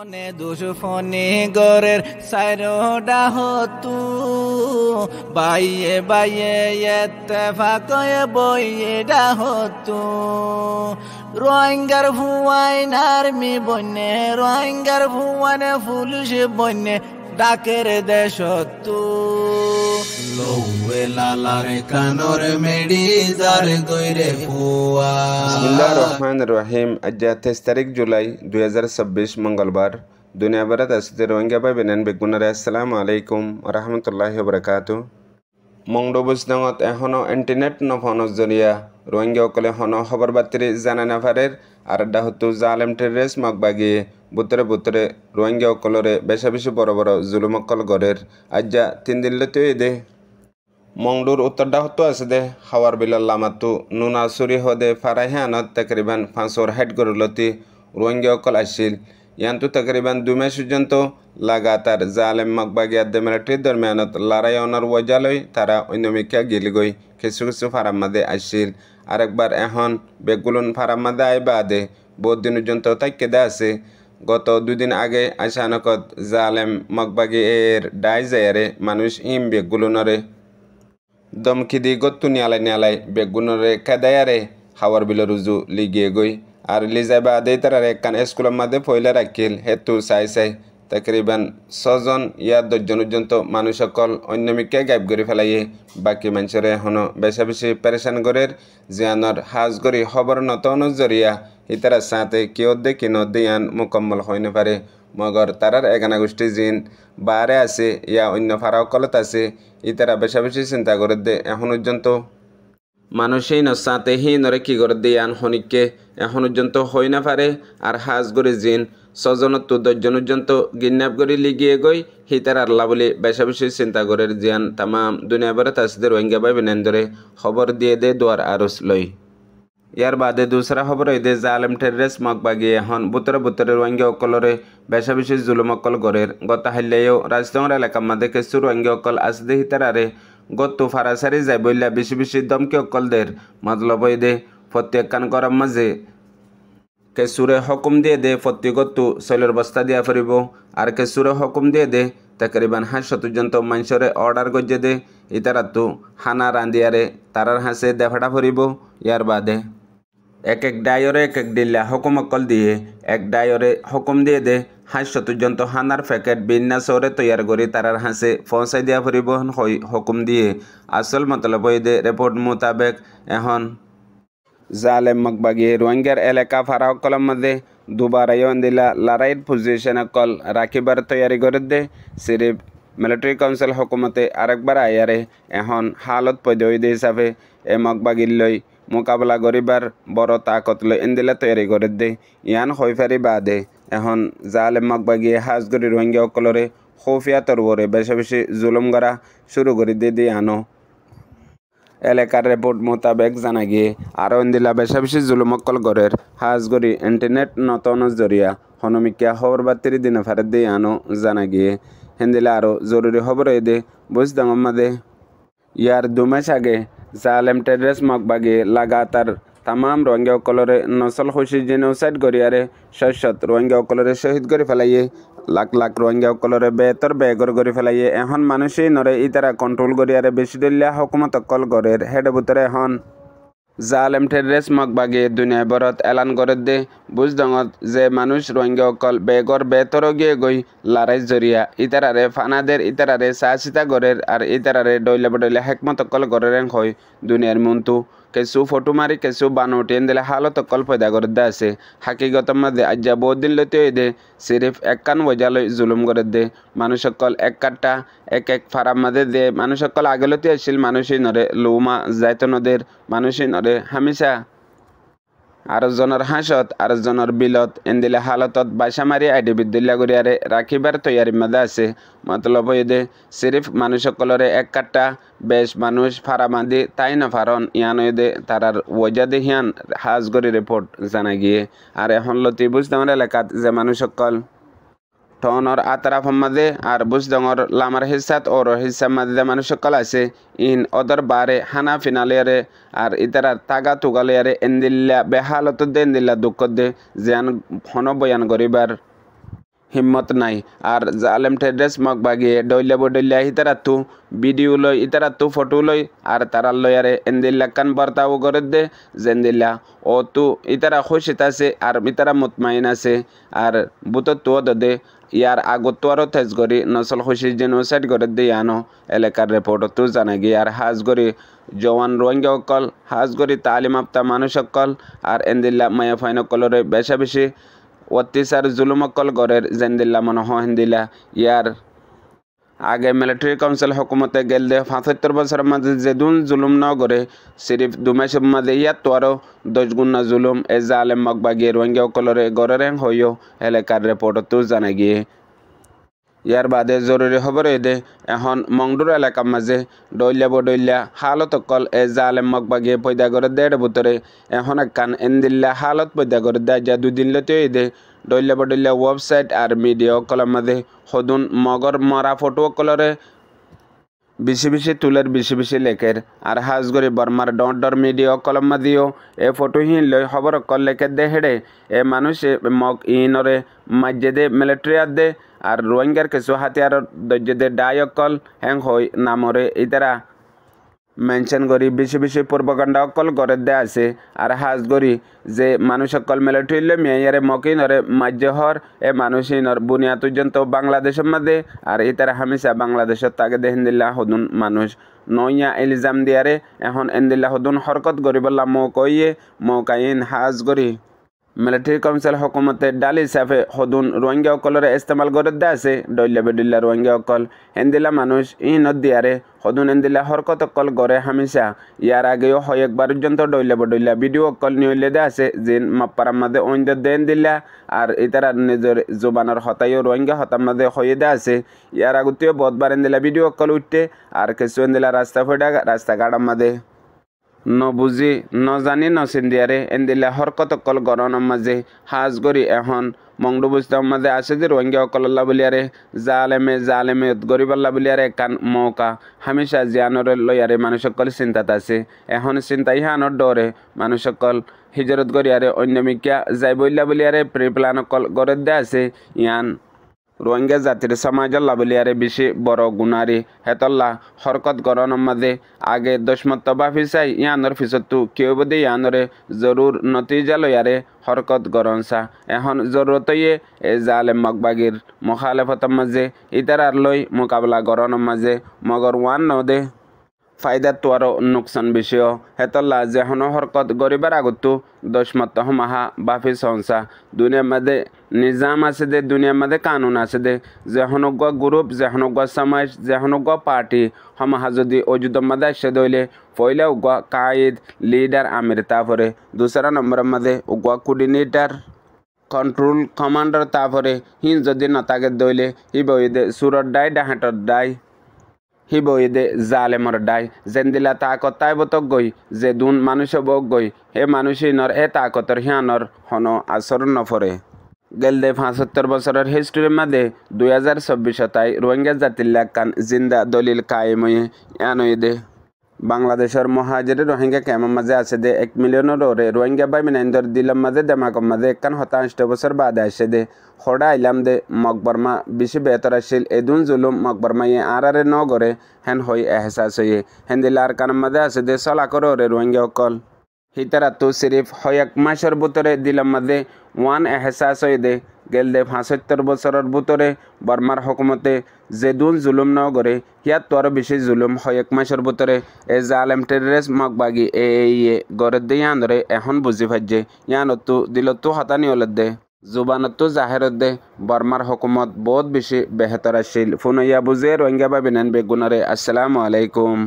মনে দুশ্মনে গরের সাইরোডা হতু বাইয়ে বাইয়ে এতে ফাঁকয়ে বইয়ে ডা হতু রোহিঙ্গার ভুয়াইন আর্মি বন্যে রোহিঙ্গার ভুয়ানে পুলিশ বন্যে ডাকের দেশ তু লৌয়ে লালারে কানর মেডিজার দৈরে ফুয়া বিসমিল্লাহ রহমান রহিম আজ তেইশ তারিখ জুলাই দুই মঙ্গলবার दुनिया भर दस रोहिंग्या बेनन बेगुनर असलम वरहमल वर्का মংডবৈষ্ণত এখনও ইন্টারনেট নফনস জরিয়া রোহিঙ্গাসকলে হন খবর বাতৰি জানা নাফারের আর এটা হতো জালেম টেরেস মগবাগি বুতরে বুতরে রোহিঙ্গাসকলরে বেশা বেশি বড় বড় জুলুমকল গড়ের আজ্জা তিন দিন লতিয়ে দে মংডুর উত্তরটা হতো আছে দে হাওয়ার বিলাল লামাতু নুনা চুরি হদে ফারাইহানত তেকরিবান ফাঁসর হাইট গরুলতি রোহিঙ্গাসকল আসিল তকরিবান দু মাস পর্যন্ত লাগাতার জালেম মকবাগিয়া দেমেরাটির দরমিয়ানত অনার ওজালৈ তারা অন্যমিকা গিলগৈ কিছু কিছু ফারাম্মাদে আসছিল আরেকবার এখন বেগুলুন ফারাম্মাদে আই বাদে বহুত দিন পর্যন্ত তাইকেদা আছে গত দুদিন আগে আশানকত জালেম মকবাগি এর ডাই জায়ারে মানুষ ইম বেগুলুনরে দমকিদি গত্তু নিয়ালাই নিয়ালাই বেগুনরে কেদায়ারে হাওয়ার বিল রুজু লিগিয়ে গই আর লিজাই বাদেই তার একখান স্কুলের মধ্যে ফইলা রাখিল হেতু চাই চাই তকরিবান ছজন ইয়া দশজন পর্যন্ত মানুষ সকল অন্যমিকে গাইব করে ফেলাইয়ে বাকি মানুষের এখনও বেশা বেশি পেরেশান করে জিয়ানর হাজ করি খবর নত জরিয়া ইতারা সাঁতে কেউ দেখি নদিয়ান মোকম্মল না পারে মগর তারার এগানা গোষ্ঠী জিন বারে আছে ইয়া অন্য ফারা অকলত আছে ইতারা বেশা বেশি চিন্তা করে দে এখন পর্যন্ত মানুষই নসাতে হি নরে কি গর দিয়ান হনিকে এখন পর্যন্ত হই না পারে আর হাজ গরি জিন ছজনত তো দশজন পর্যন্ত গিন্নাপ গরি লিগিয়ে গই হি তার আল্লাহ বলে বেশা বেশি চিন্তা করে জিয়ান তামাম দুনিয়া বেড়ে তাসিদের রোহিঙ্গা বাই বিনেন্দরে খবর দিয়ে দে দুয়ার আরস লই ইয়ার বাদে দুসরা খবর দে জালেম টেরেস মগ বাগিয়ে এখন বুতরে বুতরে রোহিঙ্গা অকলরে বেশা বেশি জুলুম অকল গড়ের গতা হাইলেও রাজতংরা এলাকার মাদে কেসু রোহিঙ্গা অকল আসদে হিতারারে গত্তু ফারাসারি যায় বইলা বেশি বেশি দমকে অকলদের মতলব দে ফত্যেক কান করার মাঝে কেসুরে হকুম দিয়ে দে ফত্যি গত্তু শৈলর বস্তা দিয়া ফেরিব আর কেসুরে হকুম দিয়ে দে তেকরিবান হাঁস শতজন্ত মাংসরে অর্ডার গজে দে ইতারাত্তু হানা রান্দিয়ারে তারার হাঁসে দেফাটা ফরিব ইয়ার বাদে এক এক ডায়রে এক এক ডিল্লা হুকুম অকল দিয়ে এক ডায়রে হুকুম দিয়ে দে হাঁস চতুর্যন্ত হানার প্যাকেট বিন্যাসরে তৈয়ার করে তারার হাঁসে পৌঁছাই দিয়া পরিবহন হই হুকুম দিয়ে আসল মতলব হই দে রিপোর্ট মোতাবেক এখন জালেম মকবাগি রোহিঙ্গার এলাকা ফারা সকলের মধ্যে দুবারাইন দিলা লড়াইয়ের পজিশন অকল রাখিবার তৈয়ারি করে দে সিরিফ মিলিটারি কাউন্সিল হকুমতে আরেকবার আয়ারে এখন হালত পদ হিসাবে এ মকবাগির লই মোকাবিলা করিবার বড় তাকত লো এন্দিলা তৈরি করে দে ইয়ান হইফারি বাদে এখন জালে মগ বাগিয়ে হাজ করি রোহিঙ্গা সকলরে খোফিয়া তরবরে বেশি বেশি জুলুম করা শুরু করে দিয়ে দিয়ে আনো এলাকার রিপোর্ট মোতাবেক জানা গিয়ে আরও ইন্দিলা বেশা বেশি জুলুমকল গড়ের হাজগড়ি ইন্টারনেট নতন জরিয়া হনমিকিয়া খবর বাতির দিনে ফেরত দিয়ে আনো জানা গিয়ে হিন্দিলা আরও জরুরি খবর এদে বুঝ দাম মাদে ইয়ার দুমাস আগে জালেম টেড্রেস মগবাগে লাগাতার তাম রোহিঙ্গাসকলরে নচল খুশি জেনোসাইড গরিয়ারে শস্যত রোহিঙ্গাসকলরে শহীদ করে ফেলাইয়ে লাখ লাখ রোহিঙ্গাসকলরে বেতর বেগর করে ফেলাইয়ে এখন মানুষই নরে ইতারা কন্ট্রোল গরিয়ারে বেশি দলীয় হকুমত কল গরের হেডে এখন জালেম টেররেস মগবাগে দুনিয়া বরত এলান করে দে বুঝ দঙত যে মানুষ রোহিঙ্গা অকল বেগর বেতর গিয়ে গই লারাই জরিয়া ইতারারে ফানাদের ইতারারে চা চিতা গরের আর ইতারারে ডইলা বডইলা হেকমত অকল গরের হয় দুনিয়ার মন্তু কেসু ফটো মাৰি কেঁচু বানোটি দিলে হালত কল পয়দা করদ্দা আছে হাকিগত মাঝে আজ্জা বহুত দিন লতে দে সিরিফ একান বজালৈ জুলুম করে দে মানুষ অকল এক কাটা এক এক ফারাম মাঝে দে মানুষ অকল আগলতে আছিল মানুষই নরে লৌমা যাইতনদের মানুষই নরে আরজনের হাঁসত আরজনের বিলত এন্দিলে হালতত বাসা মারি আইডি বিদ্যুল্লা গুড়িয়ারে রাখিবার তৈয়ারি মেদা আছে মতলব হইদে সিরিফ মানুষসকলরে এক কাট্টা বেশ মানুষ ফারামাদি তাই না ফারন ইয়ান হইদে তারার ওজাদি হিয়ান হাজগরি রিপোর্ট জানা গিয়ে আর এখন লতি বুঝতে আমার এলাকাত যে মানুষসকল টনৰ আতৰাফৰ মাজে আৰু বুজ ডাঙৰ লামাৰ হিচাপ অৰ হিচাপ মাজে মানুহসকল আছে ইন অদৰ বাৰে হানা ফিনালিয়াৰে আৰু ইতাৰ তাগা তুগালিয়াৰে এন্দিল্লা বেহালত দে এন্দিল্লা দুখত দে জ্ঞান ঘন বয়ান কৰিবাৰ হিম্মত নাই আৰু জালেম ঠেড্ৰেছ মগ বাগিয়ে দৈলাব দৈলীয়া ইতাৰাতো ভিডিঅ' লৈ ইতাৰাতো ফটো লৈ আৰু তাৰাৰ লৈয়াৰে এন্দিল্লা কাণ বাৰ্তাও কৰে দে জেন্দিল্লা অ' তো ইতাৰা খুচিত আছে আৰু ইতাৰা মুতমাইন আছে আৰু বুটত তো দে ইয়ার আগতো আরও তেজগড়ি নসলখুশি জেনোসাইড গড়ে দিয়ানো এলাকার রিপোর্টতো জানা গিয়ার হাজগড়ি জওয়ান রোহিঙ্গা অকল হাজগড়ি তালিম আপ্তা মানুষ অকল আর এন্দিল্লা মায়াফাইন অকলরে বেশা বেশি অত্যাচার জুলুম অকল গড়ের জেন্দিল্লা মনহ হিন্দিল্লা ইয়ার আগে মিলিটারি কাউন্সিল হকুমতে গেলদে পঁচাত্তর বছরের মাঝে যেদুন জুলুম ন করে সিরিফ দুমাসের মাঝে ইয়াত আরও দশগুণা জুলুম এজা আলেম মগবাগিয়ে রোহিঙ্গা কলরে গড়রে হইও এলাকার রিপোর্টতো জানা গিয়ে ইয়ার বাদে জরুরি খবর এদে এখন মংডুর এলাকার মাঝে ডৈলিয়াব ডৈলিয়া হালত অকল এ জালে মগ বাগিয়ে পয়দা করে দেড় বুটৰে এখন একান এন্দিল্লা হালত পয়দা করে দেয় যা দুদিন লতে এদে দে ডৈলিয়াব ওয়েবসাইট আর মিডিয়া মিডিয়াসকলৰ মাঝে সদুন মগর মরা ফটো অকলরে বিশি বিশি তুলের বিশি বিশি লেখের আর হাজগরি বর্মার ডর ডর মিডিয়া কলমা মাদিও এ ফটো হিন লই খবর কল লেখে দে হেড়ে এ মানুষ মগ ইনরে মাজ্জে দে মিলিটারি দে আর রোহিঙ্গার কিছু হাতিয়ার দৈর্যদের ডায়কল হ্যাং হই নামরে ইতারা মেনশন করি বেশি বেশি পূর্বকাণ্ড অকল গড়ে দেয়া আছে আর হাজ করি যে মানুষ অকল মেলে ঠুইলে মেয়ারে মকিনরে মাজ্য হর এ মানুষিনর বুনিয়া পর্যন্ত বাংলাদেশের মধ্যে আর ইতারা হামিসা বাংলাদেশের তাকে দেহেন দিল্লা হদুন মানুষ নইয়া ইলজাম দিয়ারে এখন এন্দিল্লা হদুন হরকত গরিবল্লা মৌ কইয়ে মৌকাইন হাজ করি মিলিটারি কাউন্সিল হকুমতে ডাল হিচাপে সদুন ৰোহিংগীসকলৰে ইস্তেমাল গৰদ্দা আছে দলীয় বেদলীয়া ৰোহিংগীসকল এন্দিলা মানুষ ই নদিয়াৰে সদুন এন্দিলা হরকত অকল গড়ে হামিছা ইয়ার আগেও হয় একবাৰ পৰ্যন্ত দলীয় বদলীয়া ভিডিঅ' অকল নিউলেদা আছে জিন মাপ্পাৰাম মাদে অন্য দেন দিলা আৰু ইতাৰা নিজৰ জোবানৰ হতায়ো ৰোহিংগা হতাম মাদে হয়েদা আছে ইয়ার আগতেও বদবাৰ এন্দিলা ভিডিও অকল উঠে আর কিছু এন্দিলা ৰাস্তা ফেডা ৰাস্তা গাড়াম মাদে নবুজি নজানি নচিন্দিয়াৰে এন্দিলে হরকত কল গরণ মাঝে হাজ গরি এখন মংডুবুষ্টৰ মাঝে আছে যে ৰোহিংগীসকলল্লা বুলিয়াৰে জালেমে জালেমে উদগৰি পাল্লা বলিয়ারে কান মৌকা হামিষা জিয়ানৰে মানুষ সকল চিন্তাত আছে এখন চিন্তা ইহানৰ দৰে মানুহসকল হিজৰত গৰিয়াৰে অন্য মিকিয়া যাই বইলা বুলিয়াৰে প্ৰি প্লানসকল গৰত দিয়া আছে ইয়ান রোহিঙ্গা জাতির সমাজের লাবলিয়ারে বেশি বড় গুণারি হেতল্লা হরকত গরণের মাঝে আগে দশমত্ব বা ফিসাই ইয়ানোর ফিসত্তু কেউ বোধে ইয়ানোরে জরুর নতিজা লয়ারে হরকত গরনসা এখন জরুরতইয়ে এ জালেম মকবাগির মখালেফতর মাঝে ইতারার লই মোকাবলা গরণের মাঝে মগর ওয়ান নদে ফাইদাটো আৰু নোকচান বিষয় হেতল্লা যে হনহৰকত গৰিবাৰ আগতো দশমত মাহা বাফি সংস্থা দুনিয়া মাজে নিজাম আছে দে দুনিয়া মাজে কানুন আছে দে যে হনগোৱা গ্ৰুপ যে হনগোৱা সমাজ যে হনগোৱা পাৰ্টি সমাহা যদি অযোধ্যা মাজে আছে দৈলে পইলা উগোৱা কাঈদ লিডাৰ আমিৰ তাৰপৰে দুচৰা নম্বৰৰ মাজে উগোৱা কোৰ্ডিনেটাৰ কণ্ট্ৰোল কমাণ্ডাৰ তাৰপৰে সি যদি নাথাকে দৈলে সি বহি দে চুৰত দায় দাহাঁতত দায় শিৱহিদে জালেমৰ দাই যেন দিলা তাকত বতক গৈ যে দুন দোন মানুহবক গৈ সেই নৰ এ তাকতৰ হিয়ানৰ সন আচৰণ নফৰে গেল দে পঁচসত্তৰ বছৰৰ হিষ্ট্ৰীৰ মাদে দুহেজাৰ চৌব্বিছত তাই ৰোহিংগা জাতিৰ লাগ জিন্দা দলিল কাইমৈয়ে ইয়ানৈ দে বাংলাদেশের মহাজের রোহিঙ্গা ক্যাম্পের মাঝে আছে দে এক মিলিয়নের ওরে রোহিঙ্গা বাই মিনাইন্দর দিলাম মাঝে দেমাকম মাঝে একখান হতাশ বছর বাদ আসে দে হড়া আইলাম দে মকবরমা বেশি বেতর আসিল এদুন জুলুম মকবরমা ইয়ে আর আরে নগরে হেন হই এহসাস হইয়ে হেন দিলার আর কান মাঝে আছে দে সলা করে ওরে রোহিঙ্গা অকল ಹಿತರತ್ತು ಸಿರಿಫ್ ಹಯಕ್ ಮಾಸರ್ বুতরে দিলাম্মাদে ওয়ান এহসাস দে গেলদে পাঁচসত্তর বছরের বুতরে বর্মার হকুমতে জেদুন জুলুম নগরে ইয়াত তোর বেশি জুলুম হয়েক মাসের বুতরে এ জালেম টেরেস মগবাগি এ ইয়ে গড়ের দে ইয়ানরে এখন বুঝি ফাজে ইয়ানতো দিলতো হাতানি ওলাদ দে জুবানতো জাহেরত দে বর্মার হকুমত বহুত বেশি বেহতর আসিল ফুনইয়া বুঝে রোহিঙ্গা বাবিনান বেগুনরে আসসালামু আলাইকুম